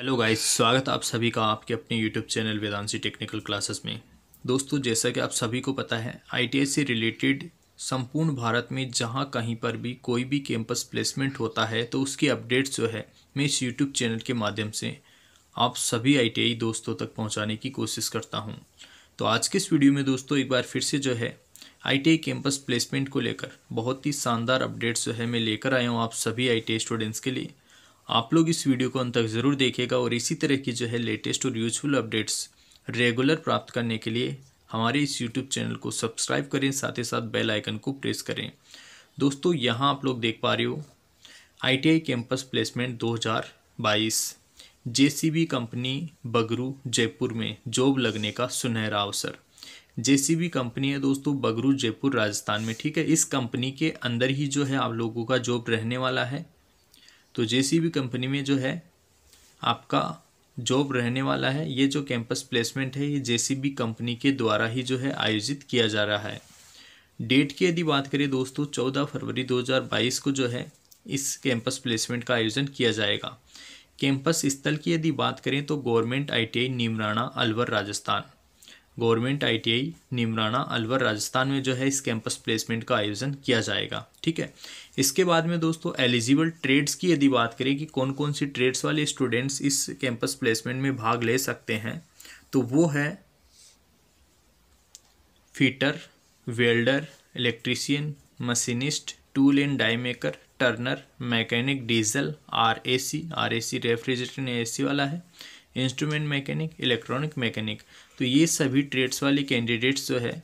hello guys स्वागत आप सभी का आपके अपने YouTube channel Vedanshi technical classes में दोस्तों जैसा कि आप सभी को पता है आई से रिलेटेड संपूर्ण भारत में जहां कहीं पर भी कोई भी कैंपस प्लेसमेंट होता है तो उसकी अपडेट्स जो है मैं इस यूट्यूब चैनल के माध्यम से आप सभी आई दोस्तों तक पहुँचाने की कोशिश करता हूँ तो आज के इस वीडियो में दोस्तों एक बार फिर से जो है आई कैंपस प्लेसमेंट को लेकर बहुत ही शानदार अपडेट्स जो है मैं लेकर आया हूँ आप सभी आई स्टूडेंट्स के लिए आप लोग इस वीडियो को अंत तक ज़रूर देखिएगा और इसी तरह की जो है लेटेस्ट और यूजफुल अपडेट्स रेगुलर प्राप्त करने के लिए हमारे इस यूट्यूब चैनल को सब्सक्राइब करें साथ ही साथ बेल आइकन को प्रेस करें दोस्तों यहाँ आप लोग देख पा रहे हो ITI campus placement 2022 JCB company Bagru Jaipur में जॉब लगने का सुनहरा अवसर जेसीबी कंपनी है दोस्तों बगरू जयपुर राजस्थान में ठीक है इस कंपनी के अंदर ही जो है आप लोगों का जॉब रहने वाला है तो जे कंपनी में जो है आपका जॉब रहने वाला है ये जो कैंपस प्लेसमेंट है ये जे कंपनी के द्वारा ही जो है आयोजित किया जा रहा है डेट की यदि बात करें दोस्तों चौदह फरवरी बाईस को जो है इस कैंपस प्लेसमेंट का आयोजन किया जाएगा कैंपस स्थल की यदि बात करें तो government ITI Neemrana Alwar Rajasthan government ITI Neemrana Alwar Rajasthan में जो है इस कैंपस प्लेसमेंट का आयोजन किया जाएगा ठीक है इसके बाद में दोस्तों एलिजिबल ट्रेड्स की यदि बात करें कि कौन कौन सी ट्रेड्स वाले स्टूडेंट्स इस कैंपस प्लेसमेंट में भाग ले सकते हैं तो वो है fitter welder electrician machinist tool and die maker turner mechanic diesel R A C R A C refrigerator A C वाला है इंस्ट्रूमेंट मैकेनिक इलेक्ट्रॉनिक मैकेनिक तो ये सभी ट्रेड्स वाले कैंडिडेट्स जो है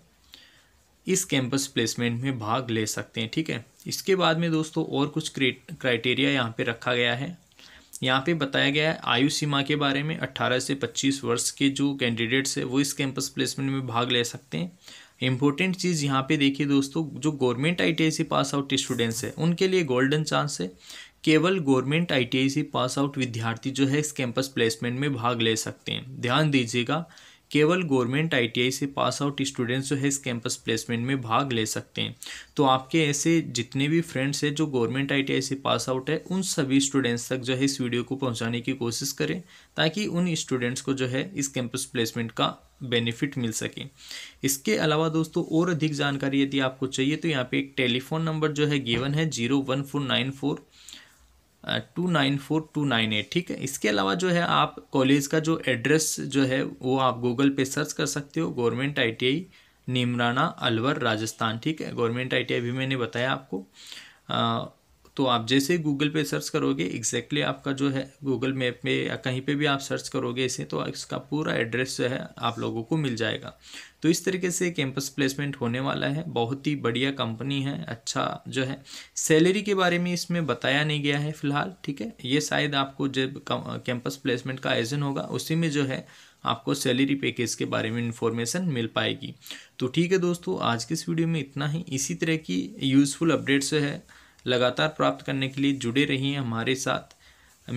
इस कैंपस प्लेसमेंट में भाग ले सकते हैं ठीक है इसके बाद में दोस्तों और कुछ क्राइटेरिया यहाँ पे रखा गया है यहाँ पे बताया गया है आयु सीमा के बारे में 18 से 25 वर्ष के जो कैंडिडेट्स हैं वो इस कैंपस प्लेसमेंट में भाग ले सकते हैं इंपॉर्टेंट चीज़ यहाँ पे देखिए दोस्तों जो गवर्नमेंट आई से पास आउट स्टूडेंट्स हैं उनके लिए गोल्डन चांस है केवल गवर्नमेंट आईटीआई से पास आउट विद्यार्थी जो है इस कैंपस प्लेसमेंट में भाग ले सकते हैं ध्यान दीजिएगा केवल गवर्नमेंट आईटीआई से पास आउट स्टूडेंट्स जो है इस कैंपस प्लेसमेंट में भाग ले सकते हैं तो आपके ऐसे जितने भी फ्रेंड्स हैं जो गवर्नमेंट आईटीआई से पास आउट है उन सभी स्टूडेंट्स तक जो है इस वीडियो को पहुंचाने की कोशिश करें ताकि उन स्टूडेंट्स को जो है इस कैंपस प्लेसमेंट का बेनिफिट मिल सके इसके अलावा दोस्तों और अधिक जानकारी यदि आपको चाहिए तो यहाँ पर एक टेलीफोन नंबर जो है गेवन है zero one four nine four two nine four two nine eight ठीक है इसके अलावा जो है आप कॉलेज का जो एड्रेस जो है वो आप गूगल पे सर्च कर सकते हो गवर्नमेंट आई नीमराना अलवर राजस्थान ठीक है गवर्नमेंट आई भी मैंने बताया आपको तो आप जैसे ही गूगल पे सर्च करोगे एग्जैक्टली आपका जो है गूगल मैप में या कहीं पे भी आप सर्च करोगे इसे तो इसका पूरा एड्रेस जो है आप लोगों को मिल जाएगा तो इस तरीके से कैंपस प्लेसमेंट होने वाला है बहुत ही बढ़िया कंपनी है अच्छा जो है सैलरी के बारे में इसमें बताया नहीं गया है फिलहाल ठीक है ये शायद आपको जब कैंपस प्लेसमेंट का आयोजन होगा उसी में जो है आपको सैलरी पैकेज के बारे में इन्फॉर्मेशन मिल पाएगी तो ठीक है दोस्तों आज के इस वीडियो में इतना ही इसी तरह की यूज़फुल अपडेट्स है लगातार प्राप्त करने के लिए जुड़े रहिए हमारे साथ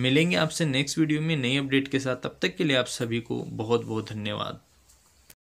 मिलेंगे आपसे नेक्स्ट वीडियो में नई अपडेट के साथ तब तक के लिए आप सभी को बहुत बहुत धन्यवाद